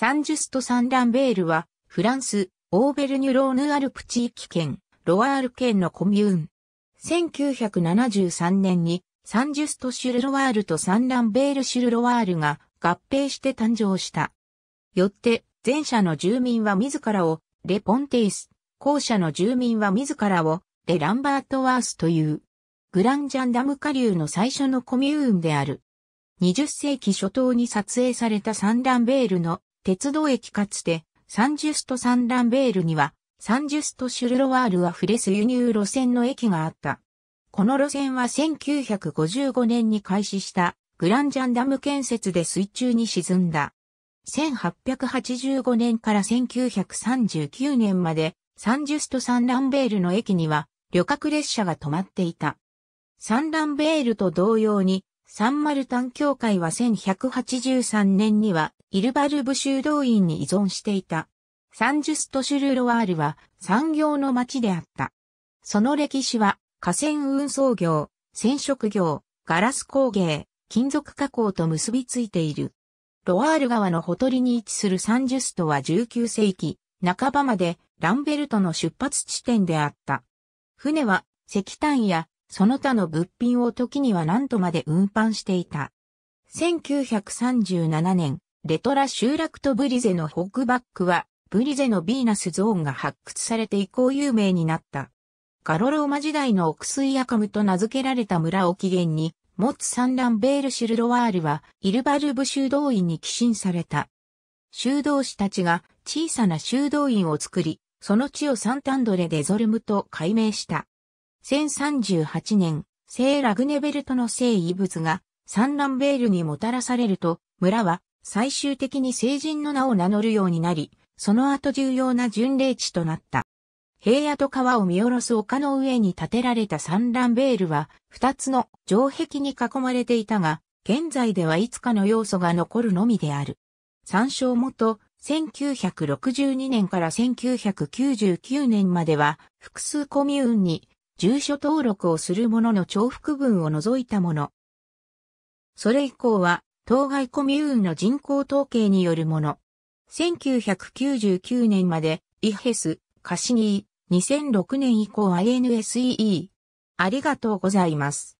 サンジュスト・サンランベールは、フランス、オーベルニュ・ローヌ・アルプ地域県、ロワール県のコミューン。1973年に、サンジュスト・シュル・ロワールとサンランベール・シュル・ロワールが合併して誕生した。よって、前者の住民は自らを、レ・ポンテイス、後者の住民は自らを、レ・ランバート・ワースという、グランジャンダム下流の最初のコミューンである。20世紀初頭に撮影されたサンランベールの鉄道駅かつて、サンジュスト・サンランベールには、サンジュスト・シュルロワールはフレス輸入路線の駅があった。この路線は1955年に開始したグランジャンダム建設で水中に沈んだ。1885年から1939年までサンジュスト・サンランベールの駅には旅客列車が止まっていた。サンランベールと同様にサンマルタン協会は1183年にはイルバルブ修道院に依存していた。サンジュスト・シュルロワールは産業の町であった。その歴史は河川運送業、染色業、ガラス工芸、金属加工と結びついている。ロワール川のほとりに位置するサンジュストは19世紀半ばまでランベルトの出発地点であった。船は石炭やその他の物品を時には何度まで運搬していた。1937年、レトラ集落とブリゼのホッグバックは、ブリゼのヴィーナスゾーンが発掘されて以降有名になった。ガロローマ時代のオクスイアカムと名付けられた村を起源に、モツ・サンランベール・シュルロワールは、イルバルブ修道院に寄進された。修道士たちが小さな修道院を作り、その地をサンタンドレ・デゾルムと改名した。1038年、聖ラグネベルトの聖遺物がサンランベールにもたらされると、村は最終的に聖人の名を名乗るようになり、その後重要な巡礼地となった。平野と川を見下ろす丘の上に建てられた三乱ベールは、二つの城壁に囲まれていたが、現在ではいつかの要素が残るのみである。参照元、1962年から1999年までは、複数コミューンに住所登録をするものの重複文を除いたもの。それ以降は、当該コミューンの人口統計によるもの。1999年まで、イヘス、カシニー、2006年以降 INSEE。ありがとうございます。